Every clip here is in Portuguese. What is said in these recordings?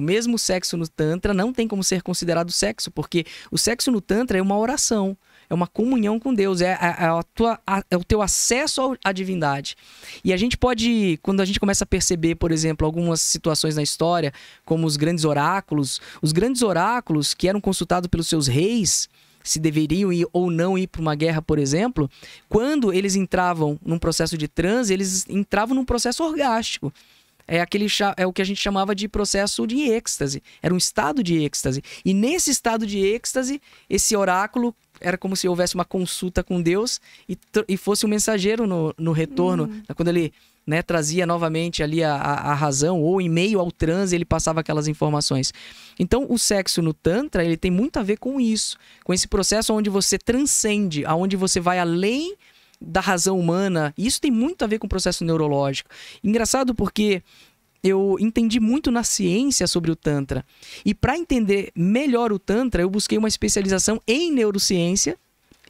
digo, mesmo o sexo no Tantra não tem como ser considerado sexo, porque o sexo no Tantra é uma oração, é uma comunhão com Deus, é, a tua, a, é o teu acesso à divindade. E a gente pode, quando a gente começa a perceber, por exemplo, algumas situações na história, como os grandes oráculos, os grandes oráculos que eram consultados pelos seus reis, se deveriam ir ou não ir para uma guerra, por exemplo, quando eles entravam num processo de transe, eles entravam num processo orgástico é aquele é o que a gente chamava de processo de êxtase. Era um estado de êxtase. E nesse estado de êxtase, esse oráculo era como se houvesse uma consulta com Deus e, e fosse um mensageiro no, no retorno, uhum. quando ele né, trazia novamente ali a, a, a, razão, ou em meio ao transe ele passava aquelas informações. Então, o sexo no Tantra, ele tem muito a ver com isso, com esse processo onde você transcende, aonde você vai além da razão humana. E isso tem muito a ver com o processo neurológico. Engraçado porque eu entendi muito na ciência sobre o Tantra. E para entender melhor o Tantra, eu busquei uma especialização em neurociência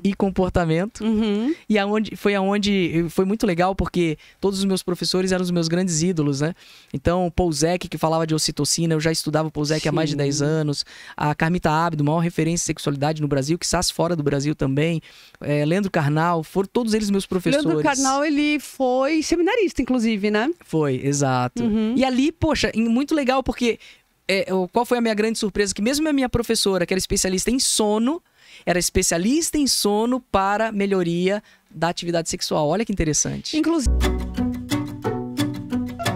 e comportamento. Uhum. E aonde, foi aonde foi muito legal porque todos os meus professores eram os meus grandes ídolos, né? Então, o que falava de ocitocina, eu já estudava o há mais de 10 anos. A Carmita Abdo, maior referência em sexualidade no Brasil, que sai fora do Brasil também. É, Leandro Carnal, foram todos eles meus professores. Leandro Carnal, ele foi seminarista, inclusive, né? Foi, exato. Uhum. E ali, poxa, muito legal porque é, qual foi a minha grande surpresa? Que mesmo a minha professora, que era especialista em sono, era especialista em sono para melhoria da atividade sexual. Olha que interessante. Inclusive.